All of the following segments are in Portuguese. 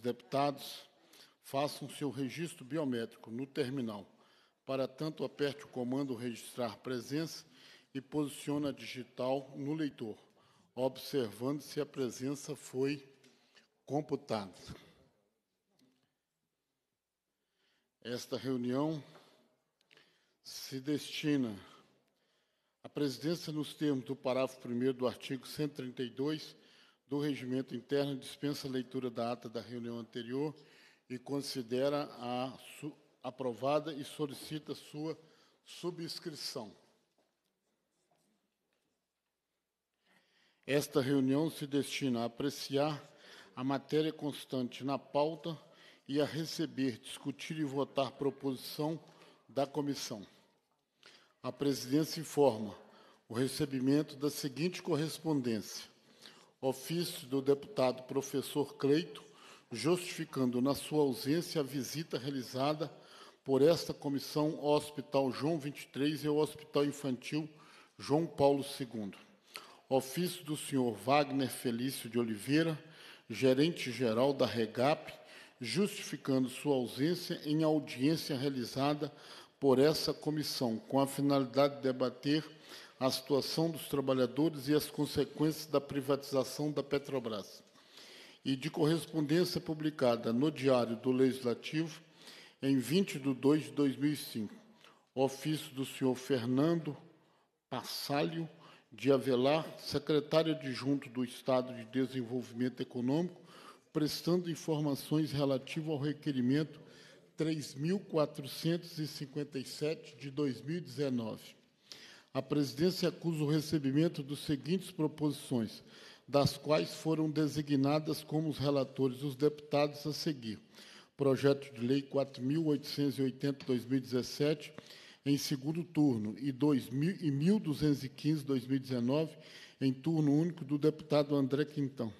deputados façam seu registro biométrico no terminal. Para tanto, aperte o comando Registrar Presença e posicione a digital no leitor, observando se a presença foi computada. Esta reunião se destina à presidência, nos termos do parágrafo 1 do artigo 132 do regimento interno dispensa a leitura da ata da reunião anterior e considera a aprovada e solicita sua subscrição. Esta reunião se destina a apreciar a matéria constante na pauta e a receber, discutir e votar proposição da comissão. A presidência informa o recebimento da seguinte correspondência: ofício do deputado professor Cleito, justificando na sua ausência a visita realizada por esta comissão ao Hospital João 23 e ao Hospital Infantil João Paulo II. Ofício do senhor Wagner Felício de Oliveira, gerente-geral da REGAP, justificando sua ausência em audiência realizada por essa comissão, com a finalidade de debater a situação dos trabalhadores e as consequências da privatização da Petrobras, e de correspondência publicada no Diário do Legislativo em 20 de 2 de 2005, ofício do senhor Fernando Passalho de Avelar, secretário adjunto do Estado de Desenvolvimento Econômico, prestando informações relativas ao requerimento 3.457 de 2019. A presidência acusa o recebimento dos seguintes proposições, das quais foram designadas como os relatores os deputados a seguir. Projeto de Lei 4.880-2017, em segundo turno, e 1.215-2019, em turno único, do deputado André Quintão.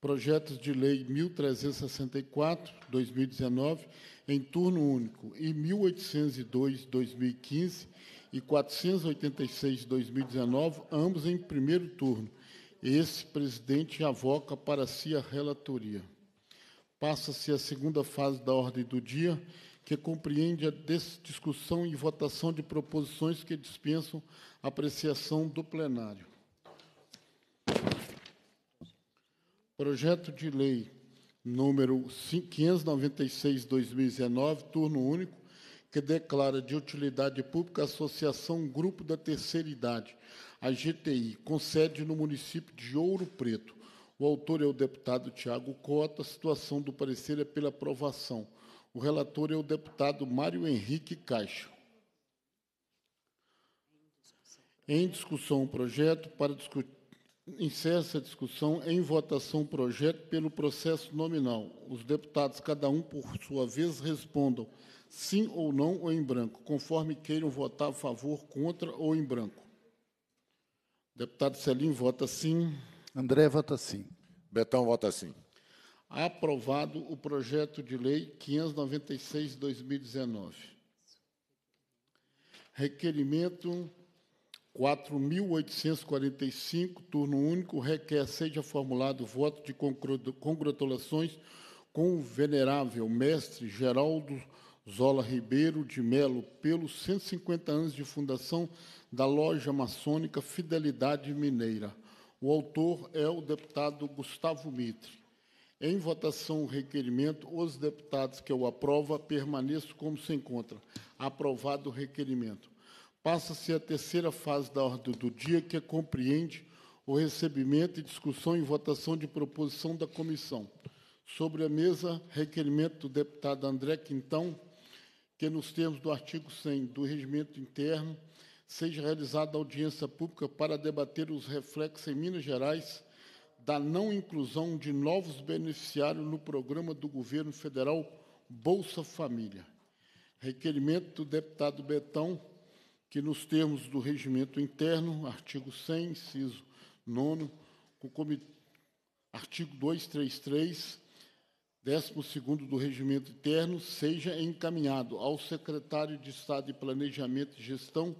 Projetos de Lei 1.364-2019, em turno único, e 1.802-2015, e 486 de 2019, ambos em primeiro turno. Esse presidente invoca avoca para si a relatoria. Passa-se a segunda fase da ordem do dia, que compreende a discussão e votação de proposições que dispensam apreciação do plenário. Projeto de lei número 596/2019, turno único, que declara de utilidade pública a Associação Grupo da Terceira Idade, a GTI, com sede no município de Ouro Preto. O autor é o deputado Tiago Cota. A situação do parecer é pela aprovação. O relator é o deputado Mário Henrique Caixa. Em discussão o projeto para discutir. encerra a discussão em votação o projeto pelo processo nominal. Os deputados, cada um por sua vez, respondam sim ou não ou em branco, conforme queiram votar a favor, contra ou em branco. Deputado Celim vota sim. André vota sim. Betão vota sim. Aprovado o projeto de lei 596/2019. Requerimento 4.845, turno único, requer seja formulado voto de congratulações com o venerável mestre Geraldo Zola Ribeiro de Melo, pelos 150 anos de fundação da loja maçônica Fidelidade Mineira. O autor é o deputado Gustavo Mitre. Em votação o requerimento, os deputados que o aprovam permaneçam como se encontra. Aprovado o requerimento. Passa-se a terceira fase da ordem do dia, que compreende o recebimento e discussão e votação de proposição da comissão. Sobre a mesa, requerimento do deputado André Quintão, que, nos termos do artigo 100 do Regimento Interno, seja realizada audiência pública para debater os reflexos em Minas Gerais da não inclusão de novos beneficiários no programa do governo federal Bolsa Família. Requerimento do deputado Betão, que nos termos do regimento interno, artigo 100, inciso 9, com o artigo 233, 12 do Regimento Interno, seja encaminhado ao Secretário de Estado de Planejamento e Gestão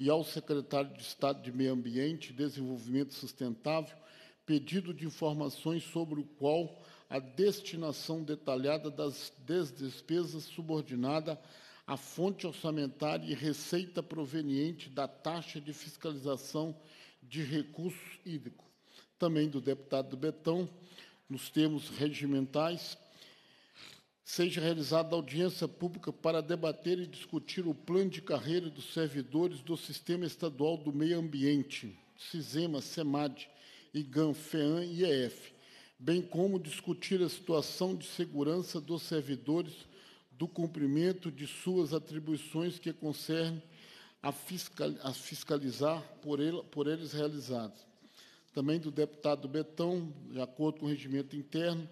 e ao Secretário de Estado de Meio Ambiente e Desenvolvimento Sustentável pedido de informações sobre o qual a destinação detalhada das despesas subordinada à fonte orçamentária e receita proveniente da taxa de fiscalização de recursos hídricos. Também do deputado Betão, nos termos regimentais, seja realizada audiência pública para debater e discutir o plano de carreira dos servidores do Sistema Estadual do Meio Ambiente, SISEMA, SEMAD, IGAM, FEAM e EF, bem como discutir a situação de segurança dos servidores do cumprimento de suas atribuições que concerne a, fiscal, a fiscalizar por, ele, por eles realizadas. Também do deputado Betão, de acordo com o regimento interno,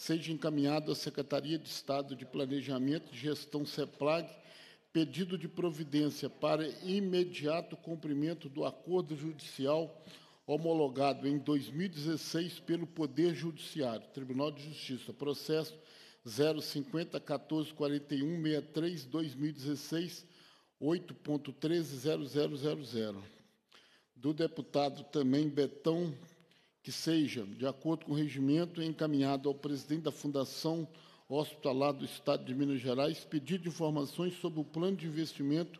seja encaminhado à Secretaria de Estado de Planejamento e Gestão CEPLAG pedido de providência para imediato cumprimento do acordo judicial homologado em 2016 pelo Poder Judiciário, Tribunal de Justiça, processo 050 14 41 63 2016 0000 do deputado também Betão que seja, de acordo com o regimento, encaminhado ao presidente da Fundação Hospitalar do Estado de Minas Gerais, pedido de informações sobre o plano de investimento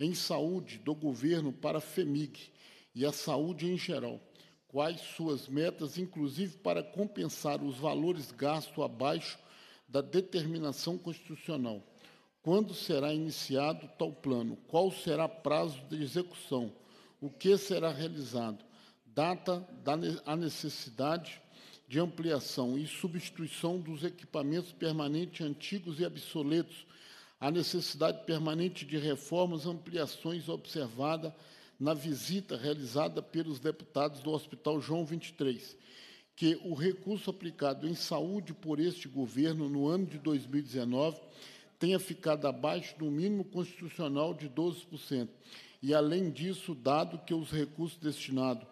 em saúde do governo para a FEMIG e a saúde em geral. Quais suas metas, inclusive para compensar os valores gastos abaixo da determinação constitucional? Quando será iniciado tal plano? Qual será prazo de execução? O que será realizado? data da a necessidade de ampliação e substituição dos equipamentos permanentes antigos e obsoletos, a necessidade permanente de reformas, ampliações observada na visita realizada pelos deputados do Hospital João 23, que o recurso aplicado em saúde por este governo no ano de 2019 tenha ficado abaixo do mínimo constitucional de 12%. E, além disso, dado que os recursos destinados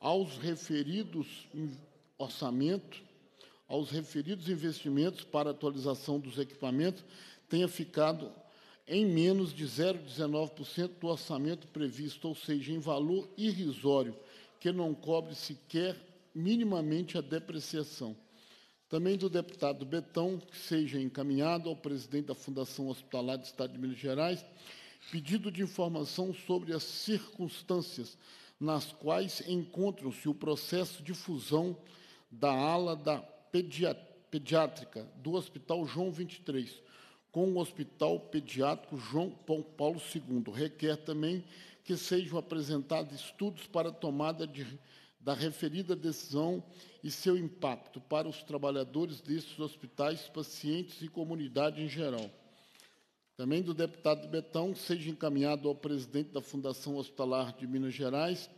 aos referidos orçamento, aos referidos investimentos para atualização dos equipamentos, tenha ficado em menos de 0,19% do orçamento previsto, ou seja, em valor irrisório, que não cobre sequer minimamente a depreciação. Também do deputado Betão, que seja encaminhado ao presidente da Fundação Hospitalar do Estado de Minas Gerais, pedido de informação sobre as circunstâncias nas quais encontram-se o processo de fusão da ala da pediátrica do Hospital João 23 com o Hospital Pediátrico João Paulo II. Requer também que sejam apresentados estudos para a tomada de, da referida decisão e seu impacto para os trabalhadores desses hospitais, pacientes e comunidade em geral. Também do deputado Betão, seja encaminhado ao presidente da Fundação Hospitalar de Minas Gerais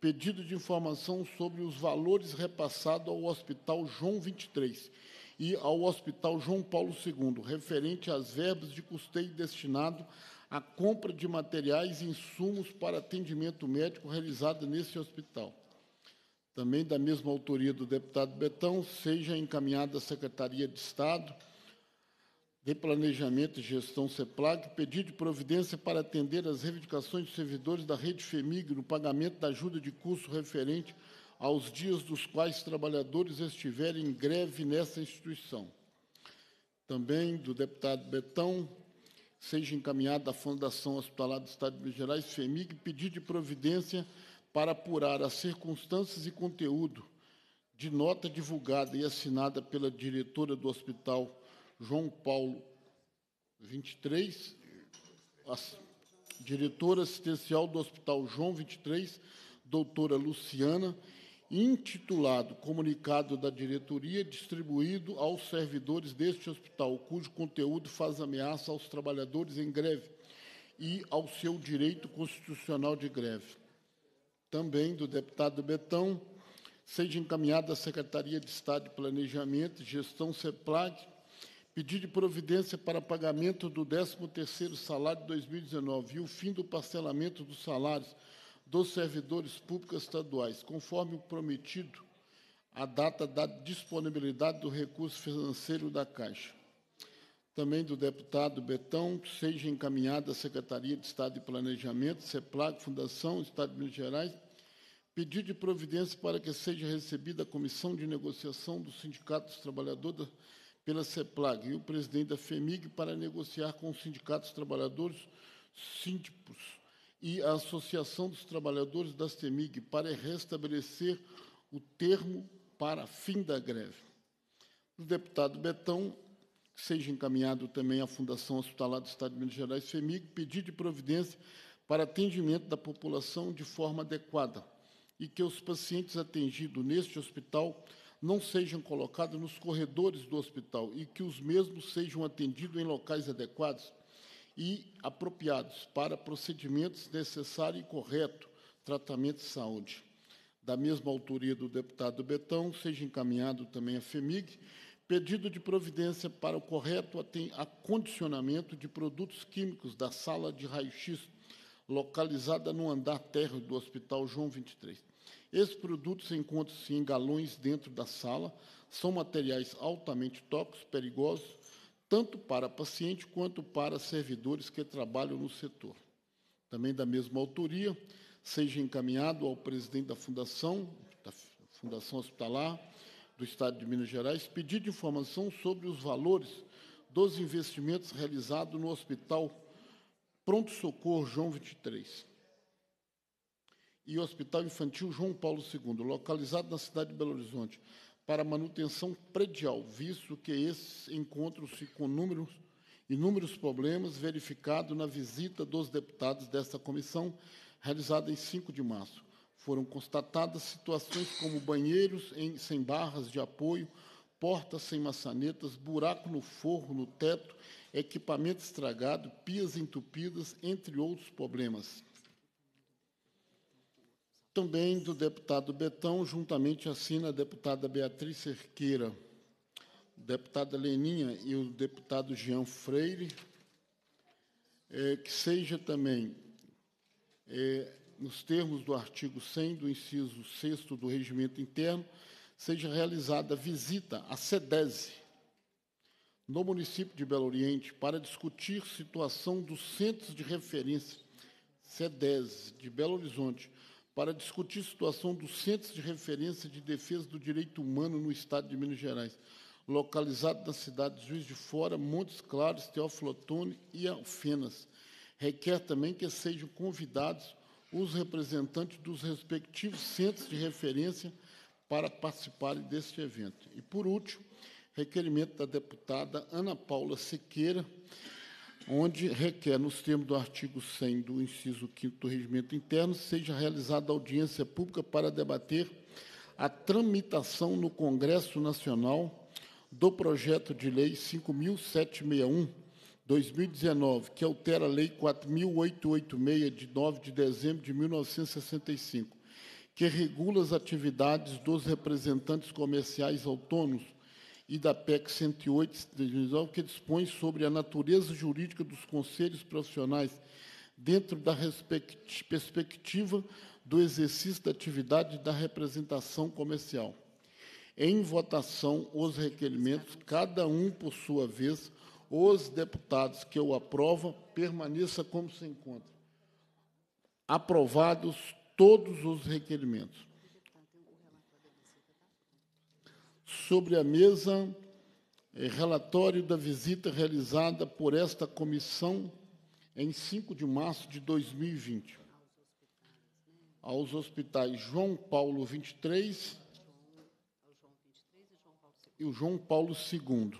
pedido de informação sobre os valores repassados ao Hospital João 23 e ao Hospital João Paulo II, referente às verbas de custeio destinado à compra de materiais e insumos para atendimento médico realizado nesse hospital. Também da mesma autoria do deputado Betão, seja encaminhada à Secretaria de Estado de Planejamento e Gestão CEPLAG, pedido de providência para atender às reivindicações dos servidores da rede FEMIG no pagamento da ajuda de curso referente aos dias dos quais trabalhadores estiverem em greve nessa instituição. Também do deputado Betão, seja encaminhado à Fundação Hospitalar do Estado de Minas Gerais, FEMIG, pedido de providência para apurar as circunstâncias e conteúdo de nota divulgada e assinada pela diretora do Hospital João Paulo 23, diretora assistencial do Hospital João 23, doutora Luciana, intitulado Comunicado da Diretoria distribuído aos servidores deste hospital, cujo conteúdo faz ameaça aos trabalhadores em greve e ao seu direito constitucional de greve. Também do deputado Betão, seja encaminhado à Secretaria de Estado de Planejamento e Gestão CEPLAG pedido de providência para pagamento do 13º salário de 2019 e o fim do parcelamento dos salários dos servidores públicos estaduais, conforme o prometido, a data da disponibilidade do recurso financeiro da Caixa. Também do deputado Betão, seja encaminhada à Secretaria de Estado de Planejamento, CEPLAG, Fundação Estado de Minas Gerais, pedido de providência para que seja recebida a comissão de negociação do Sindicato dos Trabalhadores da pela CEPLAG e o presidente da FEMIG para negociar com os sindicatos trabalhadores síntipos e a Associação dos Trabalhadores da CEMIG para restabelecer o termo para fim da greve. O deputado Betão, seja encaminhado também à Fundação Hospitalar do Estado de Minas Gerais, FEMIG, pedido de providência para atendimento da população de forma adequada e que os pacientes atendidos neste hospital não sejam colocados nos corredores do hospital e que os mesmos sejam atendidos em locais adequados e apropriados para procedimentos necessários e correto tratamento de saúde. Da mesma autoria do deputado Betão, seja encaminhado também à FEMIG pedido de providência para o correto acondicionamento de produtos químicos da sala de raio-x localizada no andar térreo do Hospital João 23. Esses produtos encontram se em galões dentro da sala. São materiais altamente tóxicos, perigosos, tanto para paciente quanto para servidores que trabalham no setor. Também da mesma autoria, seja encaminhado ao presidente da Fundação, da Fundação Hospitalar do Estado de Minas Gerais, pedido de informação sobre os valores dos investimentos realizados no Hospital Pronto Socorro João 23 e Hospital Infantil João Paulo II, localizado na cidade de Belo Horizonte, para manutenção predial, visto que esses encontram-se com números, inúmeros problemas verificados na visita dos deputados desta comissão, realizada em 5 de março. Foram constatadas situações como banheiros em, sem barras de apoio, portas sem maçanetas, buraco no forro, no teto, equipamento estragado, pias entupidas, entre outros problemas também do deputado Betão, juntamente assina a deputada Beatriz Cerqueira, deputada Leninha e o deputado Jean Freire, é, que seja também, é, nos termos do artigo 100 do inciso 6 do regimento interno, seja realizada visita à SEDESE, no município de Belo Oriente, para discutir situação dos centros de referência SEDESE de Belo Horizonte, para discutir a situação dos Centros de Referência de Defesa do Direito Humano no Estado de Minas Gerais, localizado na cidade de Juiz de Fora, Montes Claros, Teófilo Otoni e Alfenas. Requer também que sejam convidados os representantes dos respectivos centros de referência para participarem deste evento. E, por último, requerimento da deputada Ana Paula Sequeira, onde requer, nos termos do artigo 100 do inciso 5 do Regimento Interno, seja realizada audiência pública para debater a tramitação no Congresso Nacional do projeto de lei 5761 2019, que altera a lei 4886 de 9 de dezembro de 1965, que regula as atividades dos representantes comerciais autônomos e da PEC 108 de 2019, que dispõe sobre a natureza jurídica dos conselhos profissionais dentro da perspectiva do exercício da atividade da representação comercial. Em votação, os requerimentos, cada um por sua vez, os deputados que o aprovam, permaneça como se encontra. Aprovados todos os requerimentos. sobre a mesa eh, relatório da visita realizada por esta comissão em 5 de março de 2020 aos hospitais João Paulo 23 e o João Paulo II.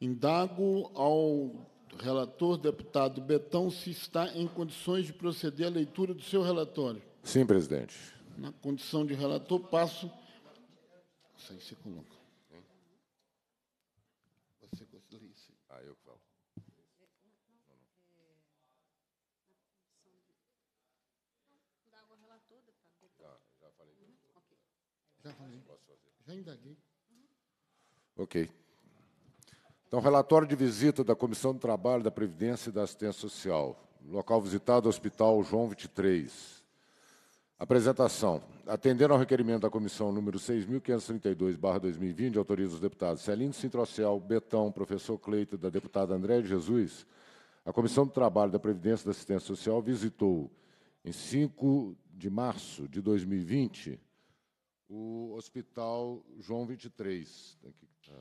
Indago ao relator deputado Betão se está em condições de proceder à leitura do seu relatório. Sim, presidente. Na condição de relator, passo isso aí você coloca. Hein? Você gostaria, sim. Ah, eu que falo. Não, não. Dá água relator, deputado. Já, já falei. Uhum. Já falei. Posso fazer. Já indaguei. Uhum. Ok. Então, relatório de visita da Comissão do Trabalho, da Previdência e da Assistência Social. Local visitado, Hospital João 23. Apresentação. Atendendo ao requerimento da comissão número 6.532-2020, autoriza os deputados Celino Cintrocel, Betão, professor Cleito da deputada André de Jesus, a Comissão do Trabalho da Previdência e da Assistência Social visitou, em 5 de março de 2020, o Hospital João 23, tá,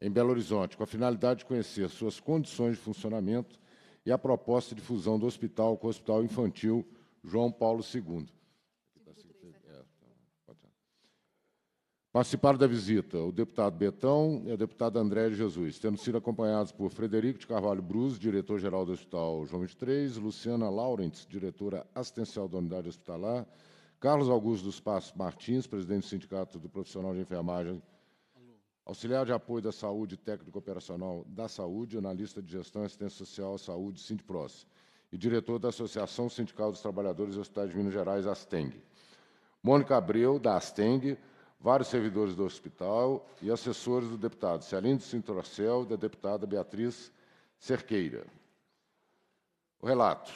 em Belo Horizonte, com a finalidade de conhecer suas condições de funcionamento e a proposta de fusão do hospital com o Hospital Infantil João Paulo II. Participaram da visita o deputado Betão e a deputada de Jesus, tendo sido acompanhados por Frederico de Carvalho Brus, diretor-geral do Hospital João 23, Luciana Laurentes, diretora assistencial da unidade hospitalar, Carlos Augusto dos Passos Martins, presidente do Sindicato do Profissional de Enfermagem, auxiliar de apoio da saúde técnico operacional da saúde, analista de gestão e assistência social à saúde, Sindipros, e diretor da Associação Sindical dos Trabalhadores do Hospital de Minas Gerais, ASTENG. Mônica Abreu, da ASTENG, vários servidores do hospital e assessores do deputado Celine de e da deputada Beatriz Cerqueira. O relato.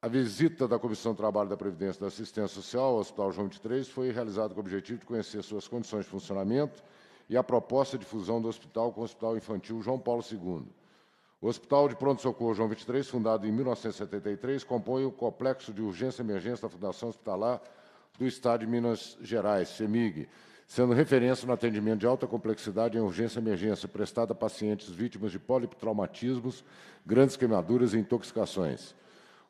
A visita da Comissão de Trabalho da Previdência e da Assistência Social ao Hospital João 23 foi realizada com o objetivo de conhecer suas condições de funcionamento e a proposta de fusão do hospital com o Hospital Infantil João Paulo II. O Hospital de Pronto Socorro João 23, fundado em 1973, compõe o complexo de urgência e emergência da Fundação Hospitalar do Estado de Minas Gerais, CEMIG, sendo referência no atendimento de alta complexidade em urgência e emergência prestado a pacientes vítimas de politraumatismos, grandes queimaduras e intoxicações.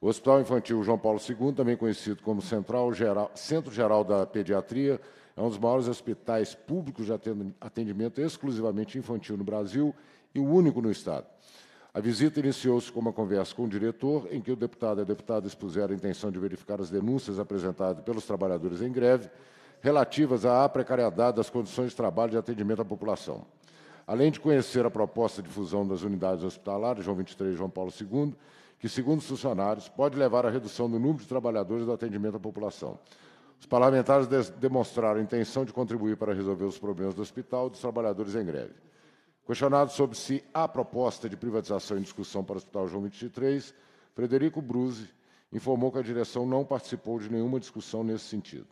O Hospital Infantil João Paulo II, também conhecido como Central Geral, Centro Geral da Pediatria, é um dos maiores hospitais públicos de atendimento exclusivamente infantil no Brasil e o único no Estado. A visita iniciou-se com uma conversa com o diretor, em que o deputado e a deputada expuseram a intenção de verificar as denúncias apresentadas pelos trabalhadores em greve relativas à precariedade das condições de trabalho e de atendimento à população. Além de conhecer a proposta de fusão das unidades hospitalares, João 23 e João Paulo II, que, segundo os funcionários, pode levar à redução do número de trabalhadores do atendimento à população. Os parlamentares demonstraram a intenção de contribuir para resolver os problemas do hospital e dos trabalhadores em greve. Questionado sobre se há proposta de privatização em discussão para o Hospital João 23, Frederico Bruzzi informou que a direção não participou de nenhuma discussão nesse sentido.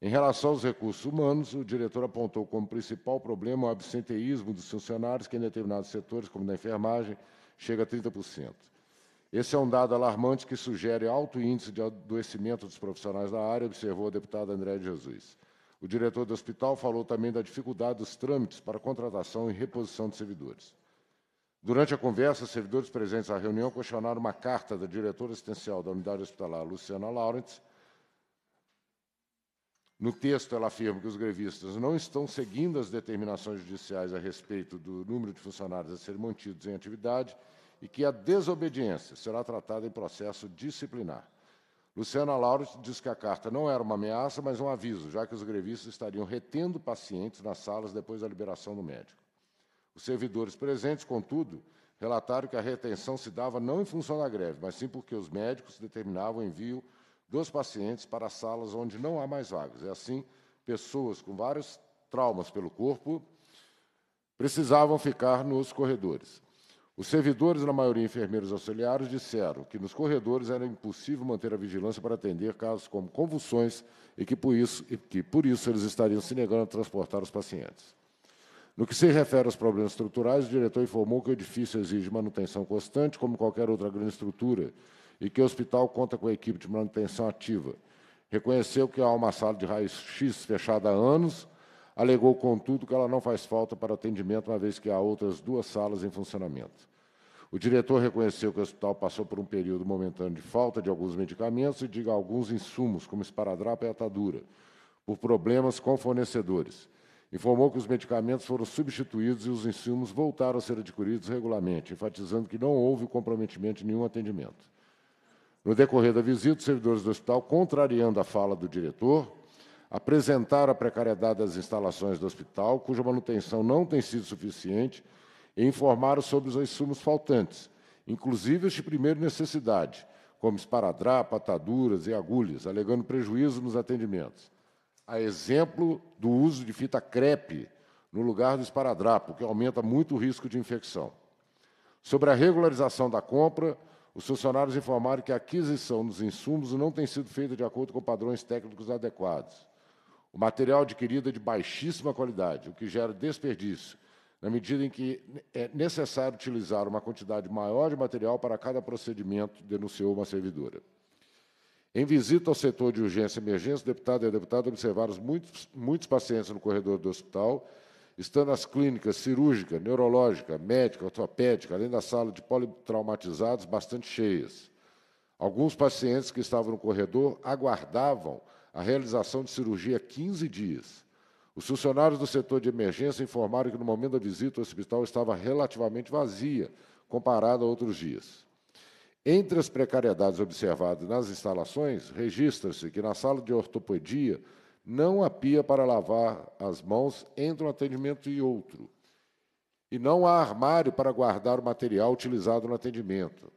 Em relação aos recursos humanos, o diretor apontou como principal problema o absenteísmo dos funcionários, que em determinados setores, como na enfermagem, chega a 30%. Esse é um dado alarmante que sugere alto índice de adoecimento dos profissionais da área, observou a deputada André de Jesus. O diretor do hospital falou também da dificuldade dos trâmites para contratação e reposição de servidores. Durante a conversa, servidores presentes à reunião questionaram uma carta da diretora assistencial da unidade hospitalar, Luciana Lawrence. No texto, ela afirma que os grevistas não estão seguindo as determinações judiciais a respeito do número de funcionários a serem mantidos em atividade e que a desobediência será tratada em processo disciplinar. Luciana Lauro diz que a carta não era uma ameaça, mas um aviso, já que os grevistas estariam retendo pacientes nas salas depois da liberação do médico. Os servidores presentes, contudo, relataram que a retenção se dava não em função da greve, mas sim porque os médicos determinavam o envio dos pacientes para salas onde não há mais vagas. É assim, pessoas com vários traumas pelo corpo precisavam ficar nos corredores. Os servidores, na maioria enfermeiros auxiliares, disseram que nos corredores era impossível manter a vigilância para atender casos como convulsões e que por isso, que por isso eles estariam se negando a transportar os pacientes. No que se refere aos problemas estruturais, o diretor informou que o edifício exige manutenção constante, como qualquer outra grande estrutura, e que o hospital conta com a equipe de manutenção ativa. Reconheceu que há uma sala de raio-x fechada há anos, Alegou, contudo, que ela não faz falta para atendimento, uma vez que há outras duas salas em funcionamento. O diretor reconheceu que o hospital passou por um período momentâneo de falta de alguns medicamentos e de alguns insumos, como esparadrapo e atadura, por problemas com fornecedores. Informou que os medicamentos foram substituídos e os insumos voltaram a ser adquiridos regularmente, enfatizando que não houve comprometimento de nenhum atendimento. No decorrer da visita, os servidores do hospital, contrariando a fala do diretor, apresentar a precariedade das instalações do hospital, cuja manutenção não tem sido suficiente, e informar sobre os insumos faltantes, inclusive os de primeira necessidade, como esparadrapa, ataduras e agulhas, alegando prejuízo nos atendimentos. A exemplo do uso de fita crepe no lugar do esparadrapo, que aumenta muito o risco de infecção. Sobre a regularização da compra, os funcionários informaram que a aquisição dos insumos não tem sido feita de acordo com padrões técnicos adequados. O material adquirido é de baixíssima qualidade, o que gera desperdício, na medida em que é necessário utilizar uma quantidade maior de material para cada procedimento, denunciou uma servidora. Em visita ao setor de urgência e emergência, o deputado e a deputada observaram muitos, muitos pacientes no corredor do hospital, estando as clínicas cirúrgica, neurológica, médica, ortopédica, além da sala de politraumatizados bastante cheias. Alguns pacientes que estavam no corredor aguardavam a realização de cirurgia 15 dias. Os funcionários do setor de emergência informaram que, no momento da visita, o hospital estava relativamente vazia, comparado a outros dias. Entre as precariedades observadas nas instalações, registra-se que na sala de ortopedia não há pia para lavar as mãos entre um atendimento e outro. E não há armário para guardar o material utilizado no atendimento.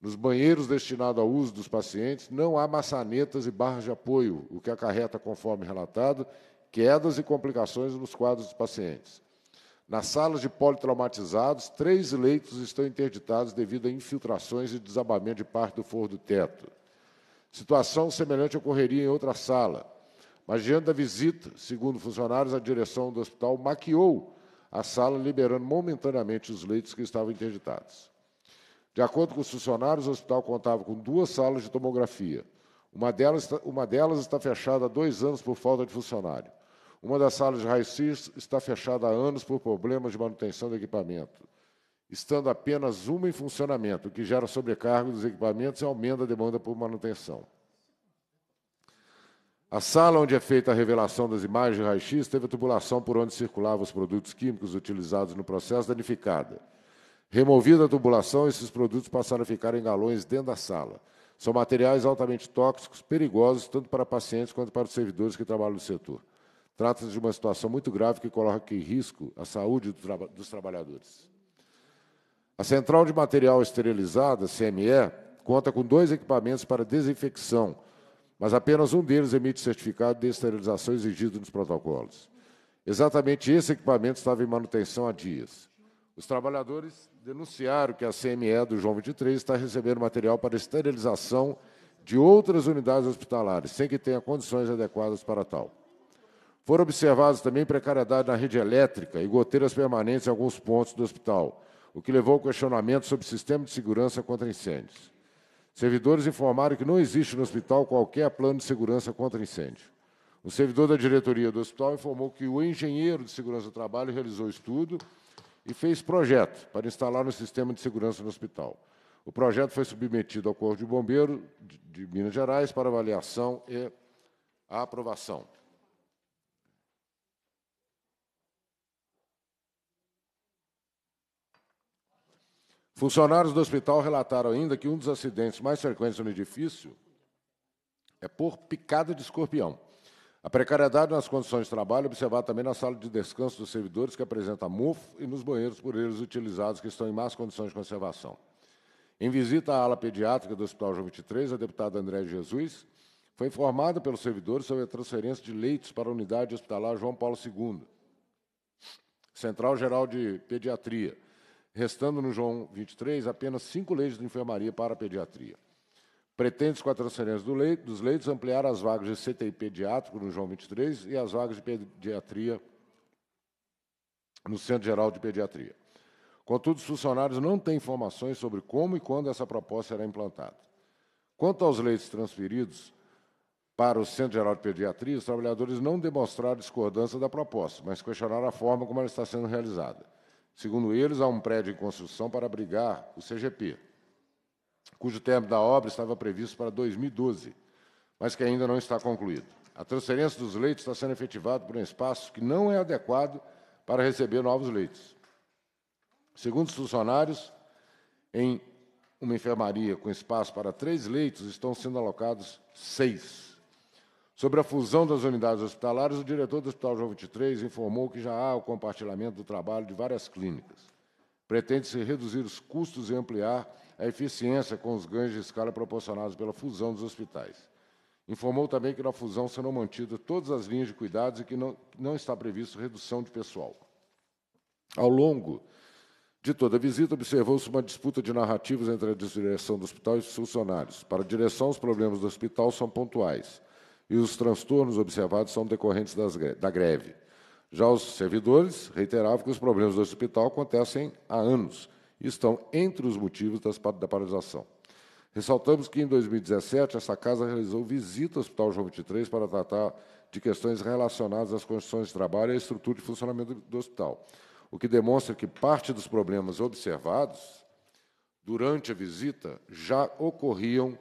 Nos banheiros destinados ao uso dos pacientes, não há maçanetas e barras de apoio, o que acarreta, conforme relatado, quedas e complicações nos quadros dos pacientes. Nas salas de politraumatizados, três leitos estão interditados devido a infiltrações e desabamento de parte do forro do teto. Situação semelhante ocorreria em outra sala. Mas diante da visita, segundo funcionários, a direção do hospital maquiou a sala, liberando momentaneamente os leitos que estavam interditados. De acordo com os funcionários, o hospital contava com duas salas de tomografia. Uma delas, uma delas está fechada há dois anos por falta de funcionário. Uma das salas de raio-x está fechada há anos por problemas de manutenção do equipamento, estando apenas uma em funcionamento, o que gera sobrecarga dos equipamentos e aumenta a demanda por manutenção. A sala onde é feita a revelação das imagens de raio-x teve a tubulação por onde circulavam os produtos químicos utilizados no processo danificada Removida a tubulação, esses produtos passaram a ficar em galões dentro da sala. São materiais altamente tóxicos, perigosos, tanto para pacientes quanto para os servidores que trabalham no setor. Trata-se de uma situação muito grave que coloca em risco a saúde do dos trabalhadores. A Central de Material Esterilizado, CME, conta com dois equipamentos para desinfecção, mas apenas um deles emite certificado de esterilização exigido nos protocolos. Exatamente esse equipamento estava em manutenção há dias. Os trabalhadores denunciaram que a CME do João 23 está recebendo material para esterilização de outras unidades hospitalares, sem que tenha condições adequadas para tal. Foram observados também precariedade na rede elétrica e goteiras permanentes em alguns pontos do hospital, o que levou ao questionamento sobre o sistema de segurança contra incêndios. Servidores informaram que não existe no hospital qualquer plano de segurança contra incêndio. O servidor da diretoria do hospital informou que o engenheiro de segurança do trabalho realizou estudo e fez projeto para instalar um sistema de segurança no hospital. O projeto foi submetido ao Corpo de Bombeiros de Minas Gerais para avaliação e aprovação. Funcionários do hospital relataram ainda que um dos acidentes mais frequentes no edifício é por picada de escorpião. A precariedade nas condições de trabalho é observada também na sala de descanso dos servidores, que apresenta mofo, e nos banheiros por eles utilizados, que estão em más condições de conservação. Em visita à ala pediátrica do Hospital João 23, a deputada André Jesus foi informada pelos servidores sobre a transferência de leitos para a unidade hospitalar João Paulo II, Central Geral de Pediatria, restando no João 23 apenas cinco leitos de enfermaria para a pediatria. Pretende, com a transferência do leito, dos leitos, ampliar as vagas de CTI pediátrico no João 23 e as vagas de pediatria no Centro Geral de Pediatria. Contudo, os funcionários não têm informações sobre como e quando essa proposta será implantada. Quanto aos leitos transferidos para o Centro Geral de Pediatria, os trabalhadores não demonstraram discordância da proposta, mas questionaram a forma como ela está sendo realizada. Segundo eles, há um prédio em construção para abrigar o CGP, cujo término da obra estava previsto para 2012, mas que ainda não está concluído. A transferência dos leitos está sendo efetivada por um espaço que não é adequado para receber novos leitos. Segundo os funcionários, em uma enfermaria com espaço para três leitos, estão sendo alocados seis. Sobre a fusão das unidades hospitalares, o diretor do Hospital João 23 informou que já há o compartilhamento do trabalho de várias clínicas. Pretende-se reduzir os custos e ampliar a eficiência com os ganhos de escala proporcionados pela fusão dos hospitais. Informou também que na fusão serão mantidas todas as linhas de cuidados e que não, não está previsto redução de pessoal. Ao longo de toda a visita, observou-se uma disputa de narrativas entre a direção do hospital e os funcionários. Para a direção, os problemas do hospital são pontuais e os transtornos observados são decorrentes das, da greve. Já os servidores reiteravam que os problemas do hospital acontecem há anos estão entre os motivos das, da paralisação. Ressaltamos que, em 2017, essa Casa realizou visita ao Hospital João 23 para tratar de questões relacionadas às condições de trabalho e à estrutura de funcionamento do hospital, o que demonstra que parte dos problemas observados durante a visita já ocorriam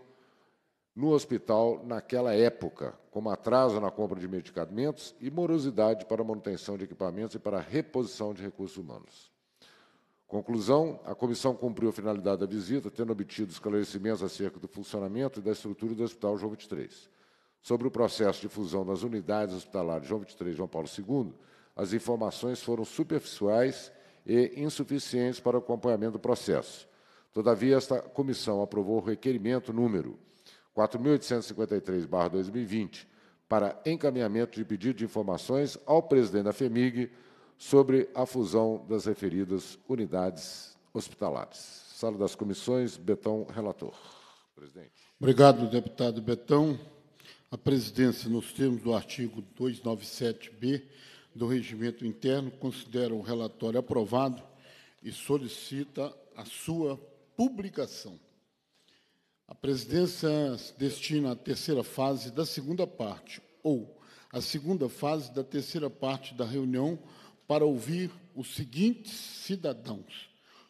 no hospital naquela época, como atraso na compra de medicamentos e morosidade para manutenção de equipamentos e para reposição de recursos humanos. Conclusão, a comissão cumpriu a finalidade da visita, tendo obtido esclarecimentos acerca do funcionamento e da estrutura do Hospital João 23. Sobre o processo de fusão das unidades hospitalares João 23 e João Paulo II, as informações foram superficiais e insuficientes para o acompanhamento do processo. Todavia, esta comissão aprovou o requerimento número 4.853-2020 para encaminhamento de pedido de informações ao presidente da FEMIG sobre a fusão das referidas unidades hospitalares. Sala das comissões, Betão, relator. Presidente. Obrigado, deputado Betão. A presidência, nos termos do artigo 297-B do Regimento Interno, considera o relatório aprovado e solicita a sua publicação. A presidência destina a terceira fase da segunda parte, ou a segunda fase da terceira parte da reunião para ouvir os seguintes cidadãos.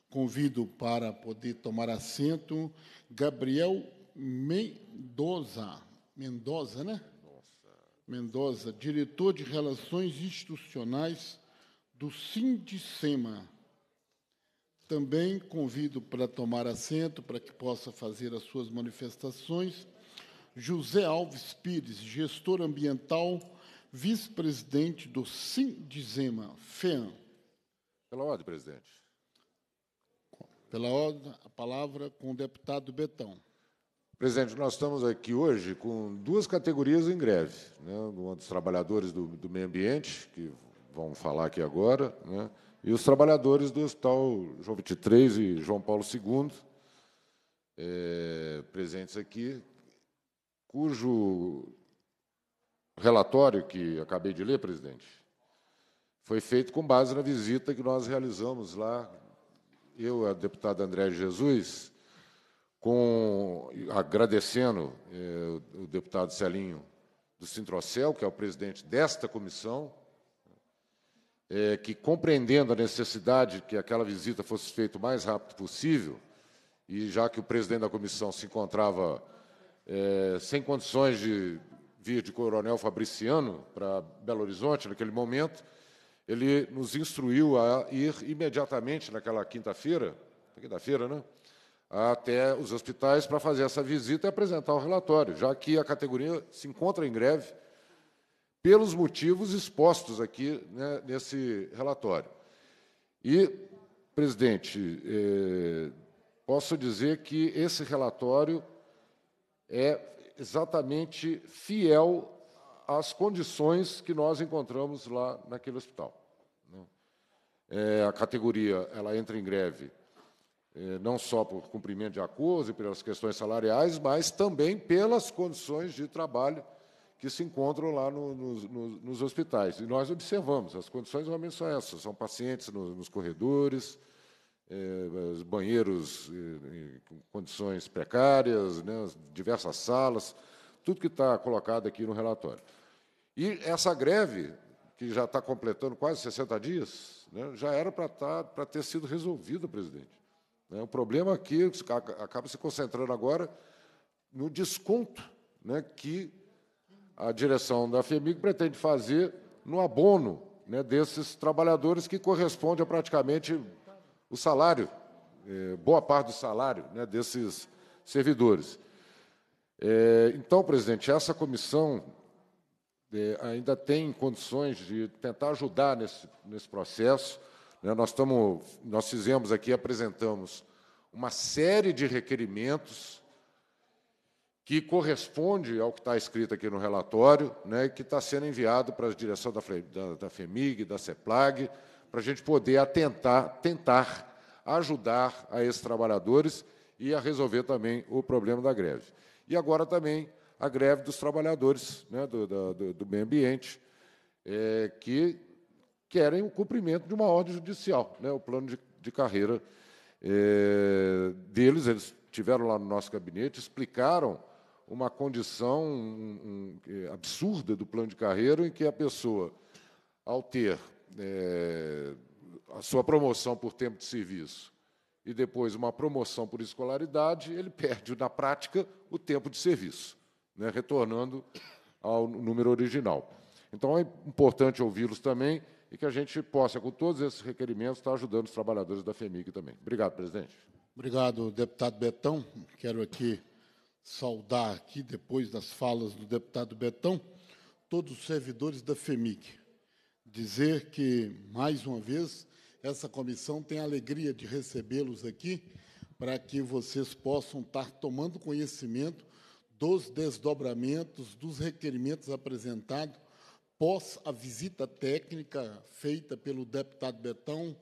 Convido para poder tomar assento Gabriel Mendoza. Mendoza, né? Mendoza, diretor de Relações Institucionais do Sindicema. Também convido para tomar assento, para que possa fazer as suas manifestações, José Alves Pires, gestor ambiental vice-presidente do Sindizema, FEAM. Pela ordem, presidente. Pela ordem, a palavra com o deputado Betão. Presidente, nós estamos aqui hoje com duas categorias em greve. Né? dos trabalhadores do, do meio ambiente, que vão falar aqui agora, né? e os trabalhadores do Hospital João 23 e João Paulo II, é, eh, presentes aqui, cujo relatório que acabei de ler, presidente, foi feito com base na visita que nós realizamos lá, eu, a deputada André Jesus, com, agradecendo eh, o deputado Celinho do Sintrocel, que é o presidente desta comissão, eh, que, compreendendo a necessidade que aquela visita fosse feita o mais rápido possível, e já que o presidente da comissão se encontrava eh, sem condições de vir de Coronel Fabriciano para Belo Horizonte naquele momento, ele nos instruiu a ir imediatamente naquela quinta-feira, quinta-feira, né? Até os hospitais para fazer essa visita e apresentar o relatório, já que a categoria se encontra em greve pelos motivos expostos aqui né, nesse relatório. E, presidente, eh, posso dizer que esse relatório é exatamente fiel às condições que nós encontramos lá naquele hospital. Né? É, a categoria ela entra em greve é, não só por cumprimento de acordo e pelas questões salariais, mas também pelas condições de trabalho que se encontram lá no, no, no, nos hospitais. E nós observamos, as condições realmente são essas, são pacientes nos corredores, eh, banheiros eh, em condições precárias, né, diversas salas, tudo que está colocado aqui no relatório. E essa greve, que já está completando quase 60 dias, né, já era para tá, ter sido resolvida, presidente. Né, o problema aqui acaba se concentrando agora no desconto né, que a direção da FEMIG pretende fazer no abono né, desses trabalhadores, que corresponde a praticamente o salário, é, boa parte do salário né, desses servidores. É, então, presidente, essa comissão é, ainda tem condições de tentar ajudar nesse, nesse processo. Né? Nós, tamo, nós fizemos aqui, apresentamos uma série de requerimentos que corresponde ao que está escrito aqui no relatório, né, que está sendo enviado para a direção da, da, da FEMIG, da CEPLAG, para a gente poder atentar, tentar ajudar a esses trabalhadores e a resolver também o problema da greve. E agora também a greve dos trabalhadores né, do, do, do, meio ambiente, é, que querem o cumprimento de uma ordem judicial, né, o plano de, de carreira é, deles. Eles tiveram lá no nosso gabinete, explicaram uma condição um, um, é, absurda do plano de carreira em que a pessoa, ao ter é, a sua promoção por tempo de serviço e depois uma promoção por escolaridade, ele perde, na prática, o tempo de serviço, né, retornando ao número original. Então, é importante ouvi-los também e que a gente possa, com todos esses requerimentos, estar ajudando os trabalhadores da FEMIG também. Obrigado, presidente. Obrigado, deputado Betão. Quero aqui saudar aqui, depois das falas do deputado Betão, todos os servidores da FEMIG dizer que, mais uma vez, essa comissão tem a alegria de recebê-los aqui para que vocês possam estar tomando conhecimento dos desdobramentos, dos requerimentos apresentados pós a visita técnica feita pelo deputado Betão,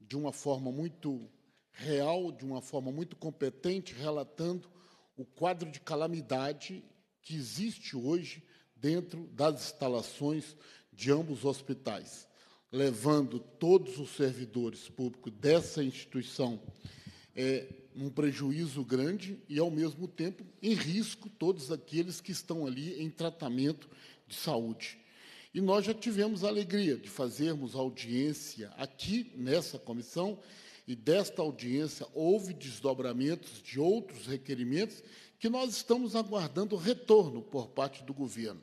de uma forma muito real, de uma forma muito competente, relatando o quadro de calamidade que existe hoje dentro das instalações de ambos os hospitais, levando todos os servidores públicos dessa instituição é, um prejuízo grande e, ao mesmo tempo, em risco todos aqueles que estão ali em tratamento de saúde. E nós já tivemos a alegria de fazermos audiência aqui nessa comissão, e desta audiência houve desdobramentos de outros requerimentos que nós estamos aguardando retorno por parte do governo.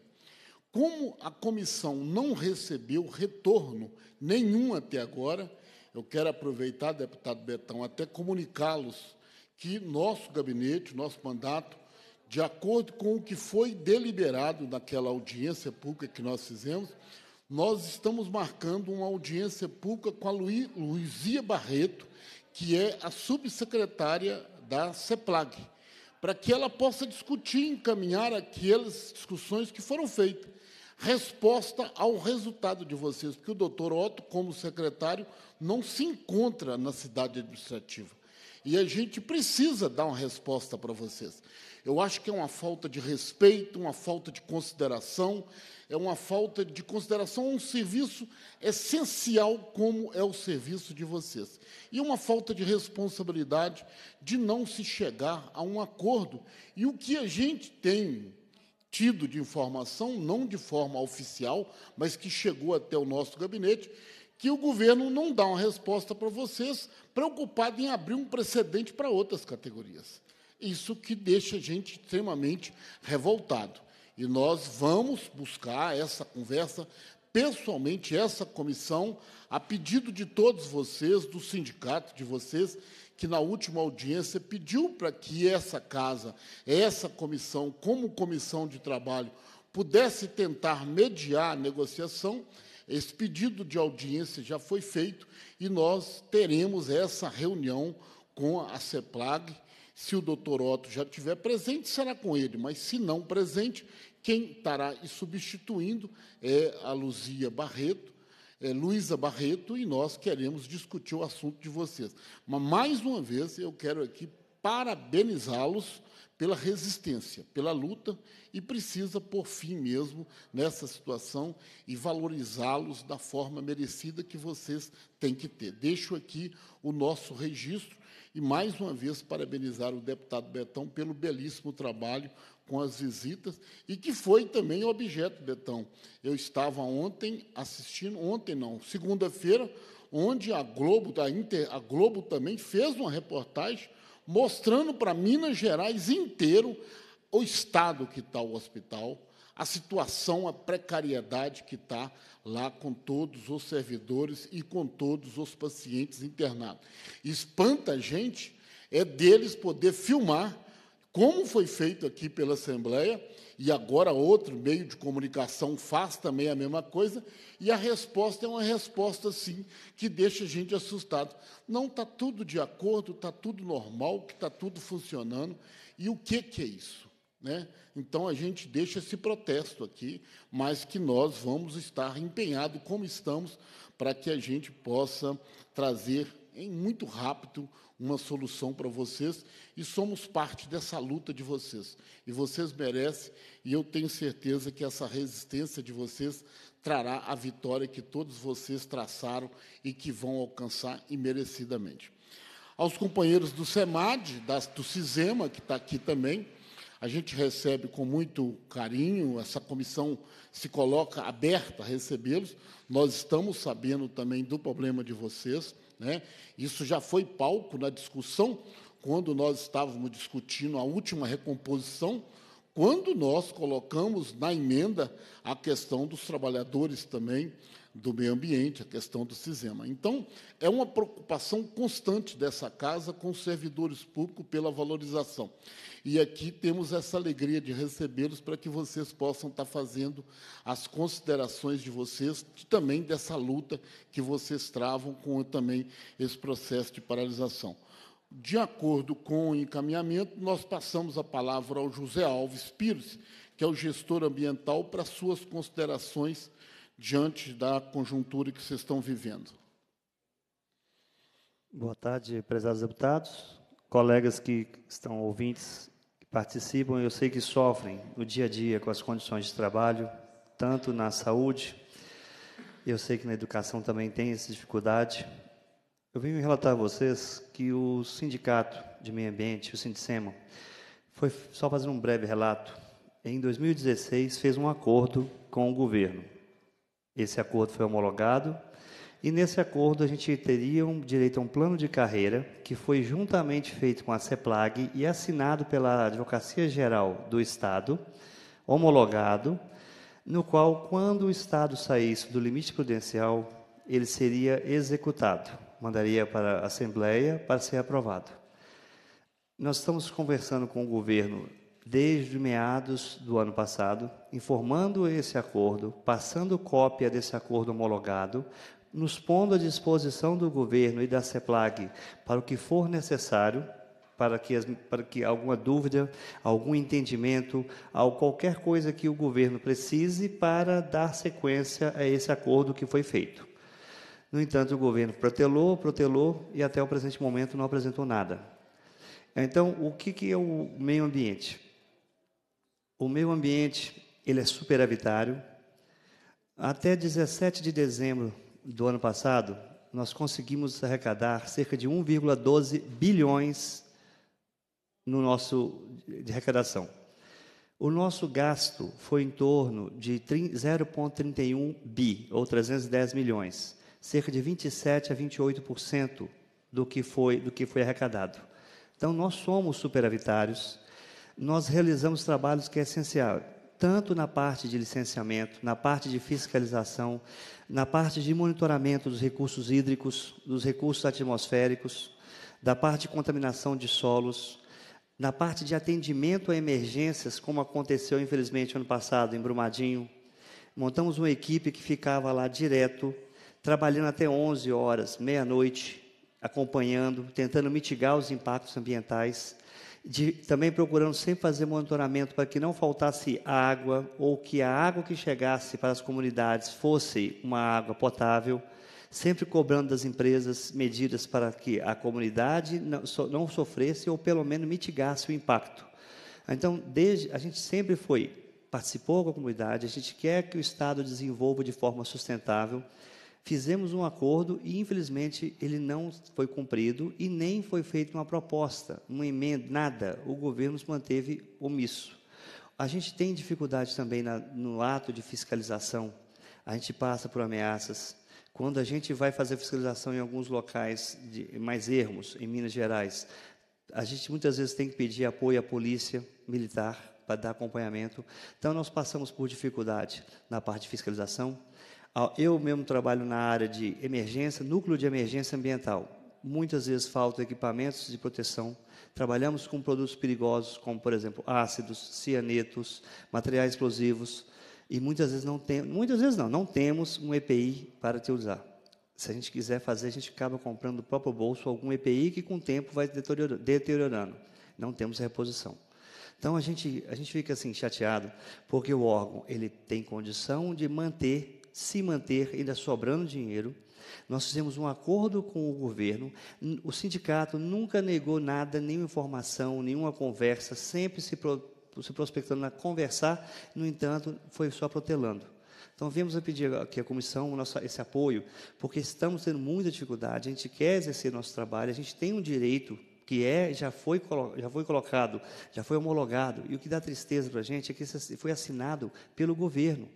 Como a comissão não recebeu retorno nenhum até agora, eu quero aproveitar, deputado Betão, até comunicá-los que nosso gabinete, nosso mandato, de acordo com o que foi deliberado naquela audiência pública que nós fizemos, nós estamos marcando uma audiência pública com a Luí, Luizia Barreto, que é a subsecretária da CEPLAG, para que ela possa discutir e encaminhar aquelas discussões que foram feitas resposta ao resultado de vocês, porque o doutor Otto, como secretário, não se encontra na cidade administrativa. E a gente precisa dar uma resposta para vocês. Eu acho que é uma falta de respeito, uma falta de consideração, é uma falta de consideração a um serviço essencial como é o serviço de vocês. E uma falta de responsabilidade de não se chegar a um acordo. E o que a gente tem tido de informação, não de forma oficial, mas que chegou até o nosso gabinete, que o governo não dá uma resposta para vocês, preocupado em abrir um precedente para outras categorias. Isso que deixa a gente extremamente revoltado. E nós vamos buscar essa conversa pessoalmente, essa comissão, a pedido de todos vocês, do sindicato de vocês, que na última audiência pediu para que essa casa, essa comissão, como comissão de trabalho, pudesse tentar mediar a negociação. Esse pedido de audiência já foi feito e nós teremos essa reunião com a CEPLAG. Se o doutor Otto já estiver presente, será com ele, mas se não presente, quem estará substituindo é a Luzia Barreto, é, Luísa Barreto e nós queremos discutir o assunto de vocês. Mas, mais uma vez, eu quero aqui parabenizá-los pela resistência, pela luta, e precisa por fim mesmo nessa situação e valorizá-los da forma merecida que vocês têm que ter. Deixo aqui o nosso registro e mais uma vez parabenizar o deputado Betão pelo belíssimo trabalho com as visitas e que foi também objeto, Betão. Eu estava ontem assistindo, ontem não, segunda-feira, onde a Globo, da Inter, a Globo também fez uma reportagem mostrando para Minas Gerais inteiro o estado que está o hospital, a situação, a precariedade que está lá com todos os servidores e com todos os pacientes internados. Espanta a gente é deles poder filmar como foi feito aqui pela Assembleia, e agora outro meio de comunicação faz também a mesma coisa, e a resposta é uma resposta, sim, que deixa a gente assustado. Não está tudo de acordo, está tudo normal, que está tudo funcionando, e o que, que é isso? Né? Então, a gente deixa esse protesto aqui, mas que nós vamos estar empenhados, como estamos, para que a gente possa trazer em muito rápido uma solução para vocês e somos parte dessa luta de vocês. E vocês merecem, e eu tenho certeza que essa resistência de vocês trará a vitória que todos vocês traçaram e que vão alcançar imerecidamente. Aos companheiros do SEMAD, das, do CISEMA, que está aqui também, a gente recebe com muito carinho, essa comissão se coloca aberta a recebê-los. Nós estamos sabendo também do problema de vocês. Né? Isso já foi palco na discussão, quando nós estávamos discutindo a última recomposição, quando nós colocamos na emenda a questão dos trabalhadores também do meio ambiente, a questão do CISEMA. Então, é uma preocupação constante dessa casa com os servidores públicos pela valorização. E aqui temos essa alegria de recebê-los para que vocês possam estar fazendo as considerações de vocês, também dessa luta que vocês travam com também esse processo de paralisação. De acordo com o encaminhamento, nós passamos a palavra ao José Alves Pires, que é o gestor ambiental, para suas considerações diante da conjuntura que vocês estão vivendo. Boa tarde, prezados deputados, colegas que estão ouvintes, que participam, eu sei que sofrem no dia a dia com as condições de trabalho, tanto na saúde, eu sei que na educação também tem essa dificuldade. Eu vim relatar a vocês que o Sindicato de Meio Ambiente, o Sindicema, foi só fazer um breve relato. Em 2016 fez um acordo com o governo. Esse acordo foi homologado e nesse acordo a gente teria um direito a um plano de carreira que foi juntamente feito com a CEPLAG e assinado pela Advocacia Geral do Estado, homologado, no qual, quando o Estado saísse do limite prudencial, ele seria executado, mandaria para a Assembleia para ser aprovado. Nós estamos conversando com o governo desde meados do ano passado, informando esse acordo, passando cópia desse acordo homologado, nos pondo à disposição do governo e da CEPLAG para o que for necessário, para que, as, para que alguma dúvida, algum entendimento, ao qualquer coisa que o governo precise para dar sequência a esse acordo que foi feito. No entanto, o governo protelou, protelou e até o presente momento não apresentou nada. Então, o que, que é o meio ambiente? O meio ambiente ele é superavitário. Até 17 de dezembro do ano passado, nós conseguimos arrecadar cerca de 1,12 bilhões no nosso de arrecadação. O nosso gasto foi em torno de 0,31 bi, ou 310 milhões, cerca de 27 a 28% do que foi do que foi arrecadado. Então nós somos superavitários. Nós realizamos trabalhos que é essencial, tanto na parte de licenciamento, na parte de fiscalização, na parte de monitoramento dos recursos hídricos, dos recursos atmosféricos, da parte de contaminação de solos, na parte de atendimento a emergências, como aconteceu, infelizmente, ano passado em Brumadinho. Montamos uma equipe que ficava lá direto, trabalhando até 11 horas, meia-noite, acompanhando, tentando mitigar os impactos ambientais de, também procurando sempre fazer monitoramento para que não faltasse água ou que a água que chegasse para as comunidades fosse uma água potável, sempre cobrando das empresas medidas para que a comunidade não, so, não sofresse ou pelo menos mitigasse o impacto. Então, desde, a gente sempre foi participou com a comunidade, a gente quer que o Estado desenvolva de forma sustentável Fizemos um acordo e, infelizmente, ele não foi cumprido e nem foi feita uma proposta, uma emenda, nada. O governo se manteve omisso. A gente tem dificuldade também na, no ato de fiscalização. A gente passa por ameaças. Quando a gente vai fazer fiscalização em alguns locais de, mais ermos, em Minas Gerais, a gente muitas vezes tem que pedir apoio à polícia militar para dar acompanhamento. Então, nós passamos por dificuldade na parte de fiscalização. Eu mesmo trabalho na área de emergência, núcleo de emergência ambiental. Muitas vezes faltam equipamentos de proteção. Trabalhamos com produtos perigosos, como, por exemplo, ácidos, cianetos, materiais explosivos. E muitas vezes não temos, muitas vezes não, não temos um EPI para te usar. Se a gente quiser fazer, a gente acaba comprando do próprio bolso algum EPI que com o tempo vai deteriorando. Não temos reposição. Então a gente, a gente fica assim chateado porque o órgão ele tem condição de manter se manter ainda sobrando dinheiro. Nós fizemos um acordo com o governo, o sindicato nunca negou nada, nenhuma informação, nenhuma conversa, sempre se, pro, se prospectando a conversar, no entanto, foi só protelando. Então, viemos a pedir aqui à comissão nosso, esse apoio, porque estamos tendo muita dificuldade, a gente quer exercer nosso trabalho, a gente tem um direito que é, já foi, já foi colocado, já foi homologado, e o que dá tristeza para a gente é que isso foi assinado pelo governo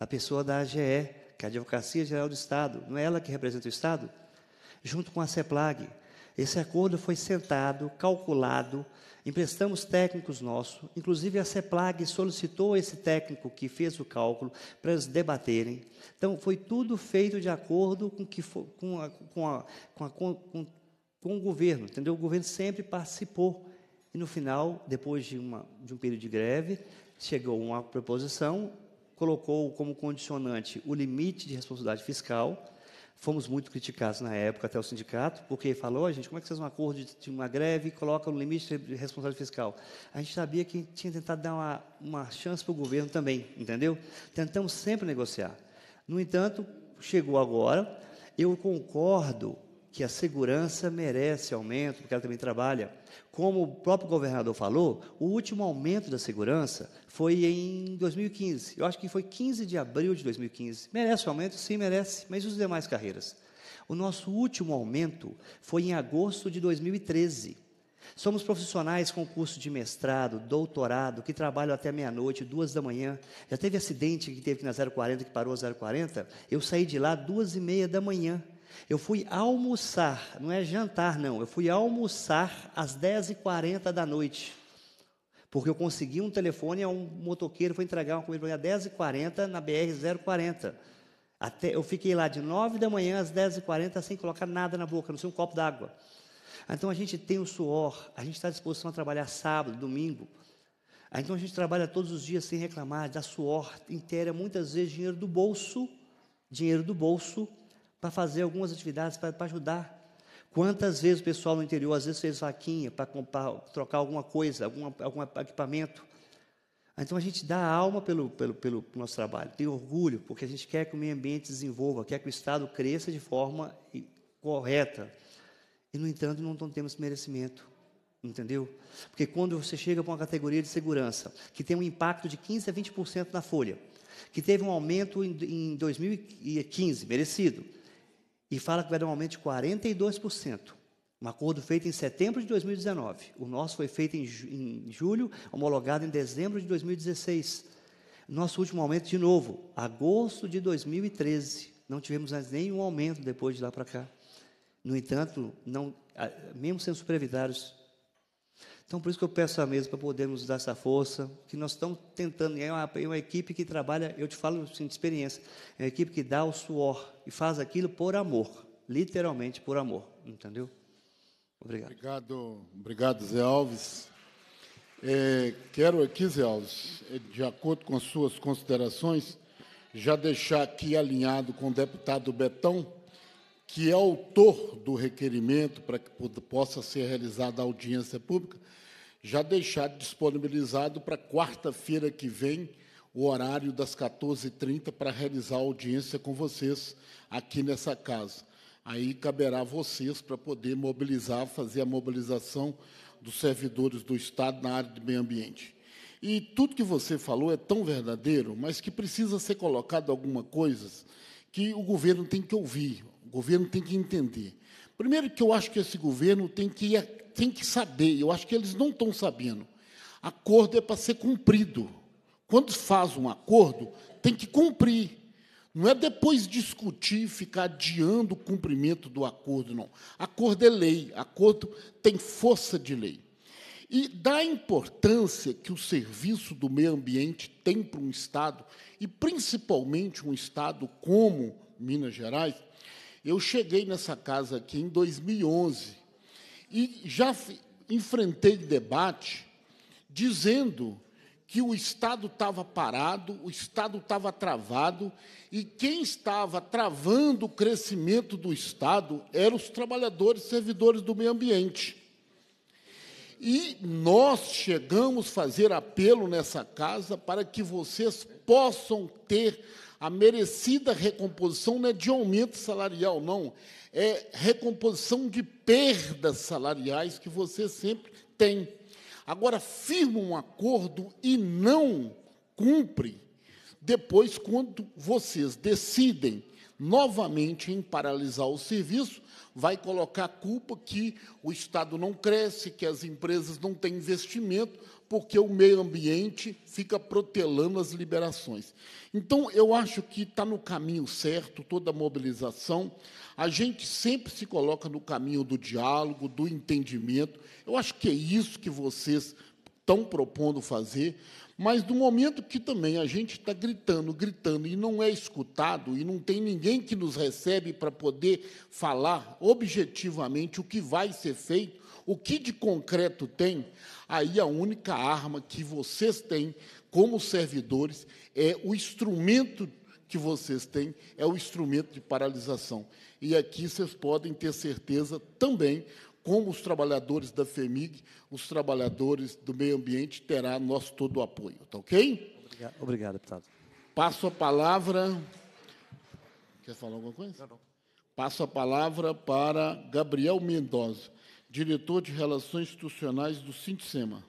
a pessoa da AGE, que é a Advocacia Geral do Estado, não é ela que representa o Estado? Junto com a CEPLAG. Esse acordo foi sentado, calculado, emprestamos técnicos nossos, inclusive a CEPLAG solicitou esse técnico que fez o cálculo para eles debaterem. Então, foi tudo feito de acordo com, que for, com, a, com, a, com, a, com, com o governo, entendeu? O governo sempre participou. E no final, depois de, uma, de um período de greve, chegou uma proposição, colocou como condicionante o limite de responsabilidade fiscal. Fomos muito criticados na época, até o sindicato, porque falou: a gente, como é que vocês um acordo de, uma greve e colocam o limite de responsabilidade fiscal? A gente sabia que tinha tentado dar uma, uma chance para o governo também, entendeu? Tentamos sempre negociar. No entanto, chegou agora, eu concordo que a segurança merece aumento, porque ela também trabalha. Como o próprio governador falou, o último aumento da segurança foi em 2015. Eu acho que foi 15 de abril de 2015. Merece o aumento? Sim, merece. Mas e os demais carreiras? O nosso último aumento foi em agosto de 2013. Somos profissionais com curso de mestrado, doutorado, que trabalham até meia-noite, duas da manhã. Já teve acidente que teve na 040, que parou a 040. Eu saí de lá duas e meia da manhã. Eu fui almoçar, não é jantar, não. Eu fui almoçar às 10h40 da noite. Porque eu consegui um telefone a um motoqueiro, foi entregar uma comida para mim às 10h40 na BR-040. Até, eu fiquei lá de 9 da manhã às 10h40 sem colocar nada na boca, não sei um copo d'água. Então a gente tem o suor, a gente está à disposição a trabalhar sábado, domingo. Então a gente trabalha todos os dias sem reclamar, dá suor, inteira muitas vezes dinheiro do bolso, dinheiro do bolso para fazer algumas atividades, para ajudar. Quantas vezes o pessoal no interior, às vezes, fez vaquinha para trocar alguma coisa, algum, algum equipamento. Ah, então, a gente dá a alma pelo, pelo, pelo nosso trabalho, tem orgulho, porque a gente quer que o meio ambiente desenvolva, quer que o Estado cresça de forma correta. E, no entanto, não temos merecimento. Entendeu? Porque quando você chega para uma categoria de segurança que tem um impacto de 15% a 20% na folha, que teve um aumento em, em 2015, merecido, e fala que vai dar um aumento de 42%. Um acordo feito em setembro de 2019. O nosso foi feito em, em julho, homologado em dezembro de 2016. Nosso último aumento, de novo, agosto de 2013. Não tivemos mais nenhum aumento depois de lá para cá. No entanto, não, mesmo sendo superavitários, então, por isso que eu peço a mesa para podermos dar essa força, que nós estamos tentando. É uma, é uma equipe que trabalha, eu te falo assim, de experiência, é uma equipe que dá o suor e faz aquilo por amor, literalmente por amor, entendeu? Obrigado. Obrigado, obrigado Zé Alves. É, quero aqui, Zé Alves, é, de acordo com suas considerações, já deixar aqui alinhado com o deputado Betão que é autor do requerimento para que possa ser realizada a audiência pública, já deixar disponibilizado para quarta-feira que vem o horário das 14h30 para realizar a audiência com vocês aqui nessa casa. Aí caberá a vocês para poder mobilizar, fazer a mobilização dos servidores do Estado na área de meio ambiente. E tudo que você falou é tão verdadeiro, mas que precisa ser colocado alguma coisa que o governo tem que ouvir. O governo tem que entender. Primeiro que eu acho que esse governo tem que, tem que saber, eu acho que eles não estão sabendo. Acordo é para ser cumprido. Quando faz um acordo, tem que cumprir. Não é depois discutir, ficar adiando o cumprimento do acordo, não. Acordo é lei, acordo tem força de lei. E da importância que o serviço do meio ambiente tem para um Estado, e principalmente um Estado como Minas Gerais, eu cheguei nessa casa aqui em 2011 e já enfrentei debate dizendo que o Estado estava parado, o Estado estava travado, e quem estava travando o crescimento do Estado eram os trabalhadores servidores do meio ambiente. E nós chegamos a fazer apelo nessa casa para que vocês possam ter a merecida recomposição não é de aumento salarial, não. É recomposição de perdas salariais que você sempre tem. Agora, firma um acordo e não cumpre. Depois, quando vocês decidem novamente em paralisar o serviço, vai colocar a culpa que o Estado não cresce, que as empresas não têm investimento porque o meio ambiente fica protelando as liberações. Então, eu acho que está no caminho certo toda a mobilização. A gente sempre se coloca no caminho do diálogo, do entendimento. Eu acho que é isso que vocês estão propondo fazer. Mas do momento que também a gente está gritando, gritando, e não é escutado, e não tem ninguém que nos recebe para poder falar objetivamente o que vai ser feito, o que de concreto tem? Aí a única arma que vocês têm como servidores é o instrumento que vocês têm é o instrumento de paralisação. E aqui vocês podem ter certeza também como os trabalhadores da FEMIG, os trabalhadores do meio ambiente terá nosso todo o apoio, tá OK? Obrigado, obrigado deputado. Passo a palavra Quer falar alguma coisa? Não, não. Passo a palavra para Gabriel Mendoza diretor de Relações Institucionais do Sintcema.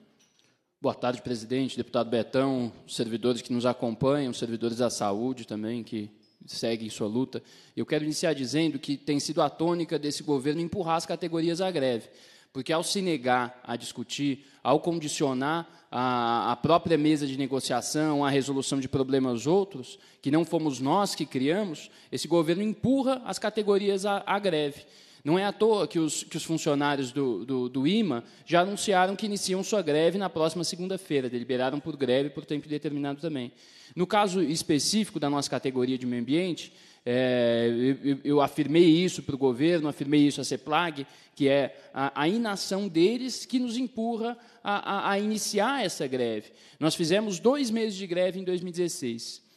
Boa tarde, presidente, deputado Betão, servidores que nos acompanham, servidores da saúde também, que seguem sua luta. Eu quero iniciar dizendo que tem sido a tônica desse governo empurrar as categorias à greve. Porque, ao se negar a discutir, ao condicionar a, a, própria mesa de negociação, a resolução de problemas outros, que não fomos nós que criamos, esse governo empurra as categorias à, à greve. Não é à toa que os, que os funcionários do, do, do, IMA já anunciaram que iniciam sua greve na próxima segunda-feira, deliberaram por greve por tempo determinado também. No caso específico da nossa categoria de meio ambiente, é, eu, eu, afirmei isso para o governo, afirmei isso à CEPLAG, que é a, a inação deles que nos empurra a, a, a iniciar essa greve. Nós fizemos dois meses de greve em 2016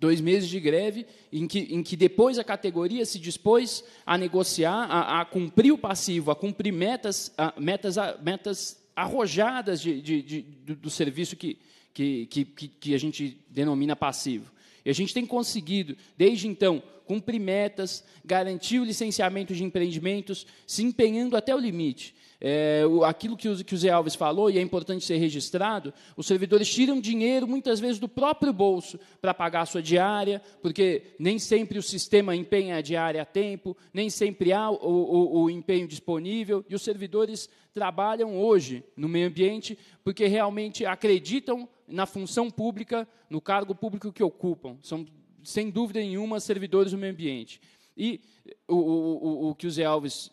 dois meses de greve, em que, em que depois a categoria se dispôs a negociar, a, a cumprir o passivo, a cumprir metas, a, metas, a, metas arrojadas de, de, de, do, do, serviço que, que, que, que a gente denomina passivo. E a gente tem conseguido, desde então, cumprir metas, garantir o licenciamento de empreendimentos, se empenhando até o limite. É, aquilo que o, que o Zé Alves falou, e é importante ser registrado, os servidores tiram dinheiro, muitas vezes, do próprio bolso para pagar a sua diária, porque nem sempre o sistema empenha a diária a tempo, nem sempre há o, o, o empenho disponível, e os servidores trabalham hoje no meio ambiente porque realmente acreditam na função pública, no cargo público que ocupam. São, sem dúvida nenhuma, servidores do meio ambiente. E o, o, o que o Zé Alves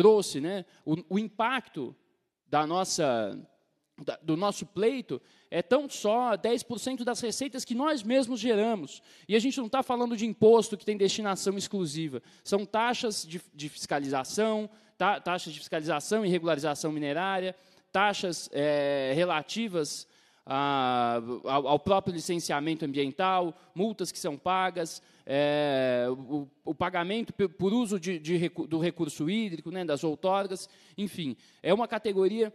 trouxe, né? o, o impacto da nossa, da, do nosso pleito é tão só 10% das receitas que nós mesmos geramos. E a gente não está falando de imposto que tem destinação exclusiva. São taxas de, de fiscalização, ta, taxas de fiscalização e regularização minerária, taxas é, relativas a, ao, ao, próprio licenciamento ambiental, multas que são pagas, é, o, o, pagamento por, uso de, de do recurso hídrico, né, das outorgas, enfim. É uma categoria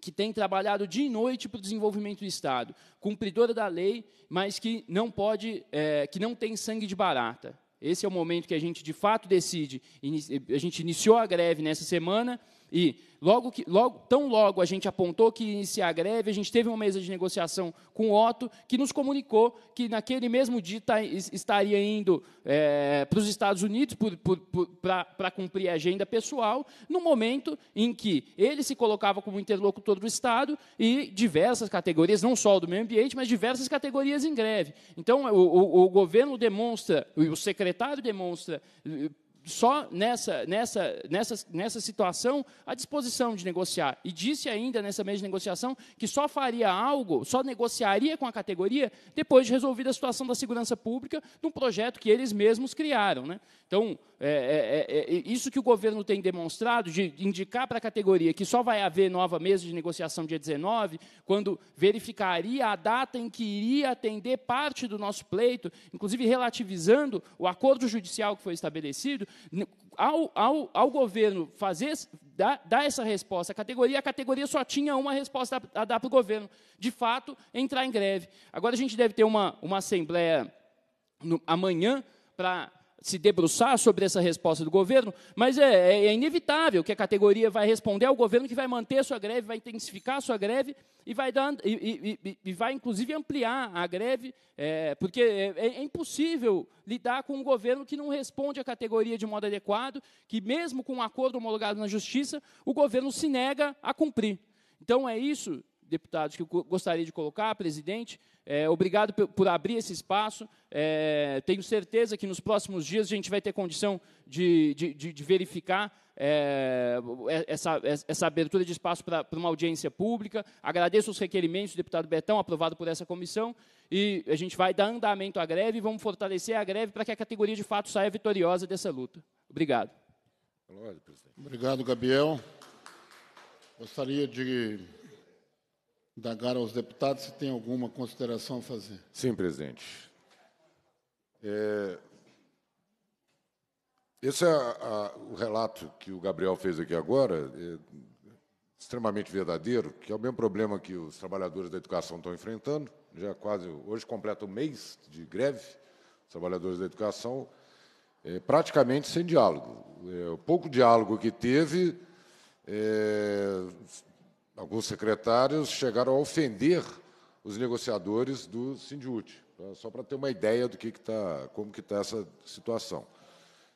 que tem trabalhado dia e noite para o desenvolvimento do Estado, cumpridora da lei, mas que não pode, é, que não tem sangue de barata. Esse é o momento que a gente, de fato, decide. A gente iniciou a greve nessa semana, e logo que, logo, tão logo a gente apontou que ia iniciar a greve, a gente teve uma mesa de negociação com o Otto, que nos comunicou que naquele mesmo dia tá, estaria indo é, para os Estados Unidos para cumprir a agenda pessoal, no momento em que ele se colocava como interlocutor do Estado e diversas categorias, não só do meio ambiente, mas diversas categorias em greve. Então, o, o, o governo demonstra, o secretário demonstra só nessa, nessa, nessa, nessa situação a disposição de negociar. E disse ainda nessa mesma negociação que só faria algo, só negociaria com a categoria depois de resolvida a situação da segurança pública de um projeto que eles mesmos criaram. Né? Então, é, é, é, é, isso que o governo tem demonstrado, de indicar para a categoria que só vai haver nova mesa de negociação dia 19, quando verificaria a data em que iria atender parte do nosso pleito, inclusive relativizando o acordo judicial que foi estabelecido, ao, ao, ao governo fazer, dar, dar essa resposta à categoria, a categoria só tinha uma resposta a dar para o governo, de fato, entrar em greve. Agora a gente deve ter uma, uma assembleia no, amanhã para se debruçar sobre essa resposta do governo, mas é, é, é, inevitável que a categoria vai responder ao governo que vai manter a sua greve, vai intensificar a sua greve e vai, dar, e, e, e vai inclusive, ampliar a greve, é, porque é, é, é, impossível lidar com um governo que não responde à categoria de modo adequado, que mesmo com um acordo homologado na Justiça, o governo se nega a cumprir. Então, é isso, deputados, que eu gostaria de colocar, presidente, é, obrigado por abrir esse espaço. É, tenho certeza que nos próximos dias a gente vai ter condição de, de, de, de verificar é, é essa, é, essa, abertura de espaço para uma audiência pública. Agradeço os requerimentos do deputado Betão, aprovado por essa comissão, e a gente vai dar andamento à greve e vamos fortalecer a greve para que a categoria de fato saia vitoriosa dessa luta. Obrigado. Obrigado, Gabriel. Gostaria de indagar aos deputados se tem alguma consideração a fazer. Sim, presidente. É... Esse é a, a, o relato que o Gabriel fez aqui agora, é extremamente verdadeiro, que é o mesmo problema que os trabalhadores da educação estão enfrentando. Já quase hoje completa um mês de greve, os trabalhadores da educação, é, praticamente sem diálogo. É, o pouco diálogo que teve é, alguns secretários chegaram a ofender os negociadores do Sindiúte, né, só para ter uma ideia do que, que tá, como que está essa situação.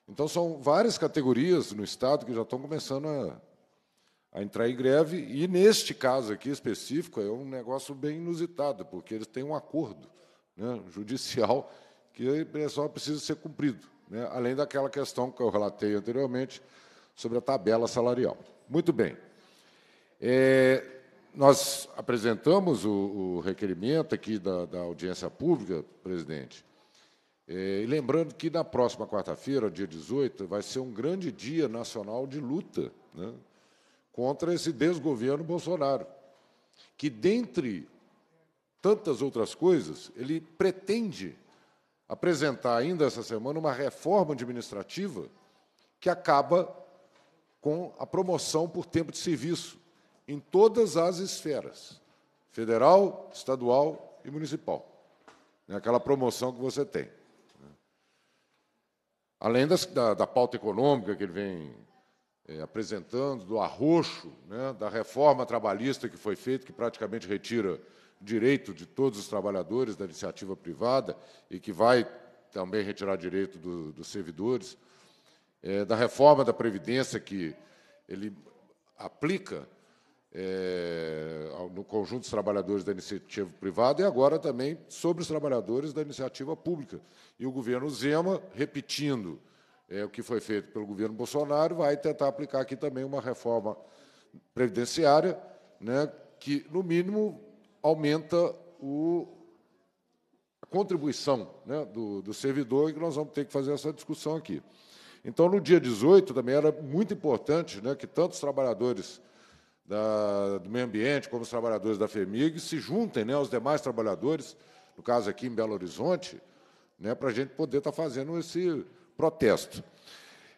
Então, são várias categorias no Estado que já estão começando a, a entrar em greve, e neste caso aqui específico é um negócio bem inusitado, porque eles têm um acordo né, judicial que é só precisa ser cumprido, né, além daquela questão que eu relatei anteriormente sobre a tabela salarial. Muito bem. É, nós apresentamos o, o requerimento aqui da, da, audiência pública, presidente, é, lembrando que na próxima quarta-feira, dia 18, vai ser um grande dia nacional de luta né, contra esse desgoverno Bolsonaro, que, dentre tantas outras coisas, ele pretende apresentar ainda essa semana uma reforma administrativa que acaba com a promoção por tempo de serviço, em todas as esferas, federal, estadual e municipal. É aquela promoção que você tem. Né? Além das, da, da, pauta econômica que ele vem é, apresentando, do arroxo, né, da reforma trabalhista que foi feita, que praticamente retira direito de todos os trabalhadores da iniciativa privada e que vai também retirar direito do, dos servidores, é, da reforma da Previdência que ele aplica é, no conjunto dos trabalhadores da iniciativa privada e agora também sobre os trabalhadores da iniciativa pública. E o governo Zema, repetindo é, o que foi feito pelo governo Bolsonaro, vai tentar aplicar aqui também uma reforma previdenciária, né, que, no mínimo, aumenta o, a contribuição né, do, do servidor, e que nós vamos ter que fazer essa discussão aqui. Então, no dia 18, também era muito importante né, que tantos trabalhadores da, do meio ambiente, como os trabalhadores da FEMIG, se juntem né, aos demais trabalhadores, no caso aqui em Belo Horizonte, né, para a gente poder estar tá fazendo esse protesto.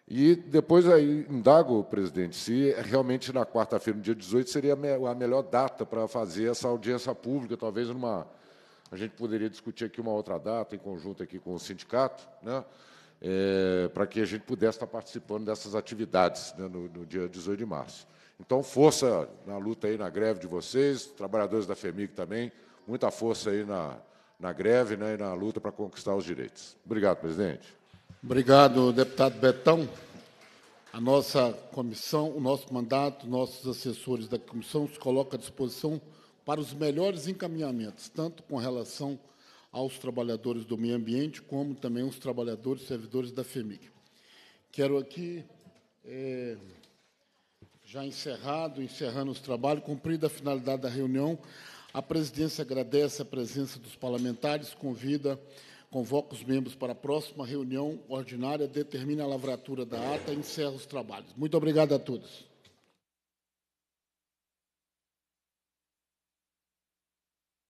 E depois aí indago, presidente, se realmente na quarta-feira, no dia 18, seria a melhor data para fazer essa audiência pública, talvez numa. A gente poderia discutir aqui uma outra data em conjunto aqui com o sindicato, né? É, eh, para que a gente pudesse estar tá participando dessas atividades né, no, no dia 18 de março. Então, força na luta aí na greve de vocês, trabalhadores da FEMIG também, muita força aí na, na greve né, e na luta para conquistar os direitos. Obrigado, presidente. Obrigado, deputado Betão. A nossa comissão, o nosso mandato, nossos assessores da comissão se coloca à disposição para os melhores encaminhamentos, tanto com relação aos trabalhadores do meio ambiente, como também os trabalhadores e servidores da FEMIG. Quero aqui é já encerrado, encerrando os trabalhos, cumprida a finalidade da reunião, a presidência agradece a presença dos parlamentares, convida, convoca os membros para a próxima reunião ordinária, determina a lavratura da ata e encerra os trabalhos. Muito obrigado a todos.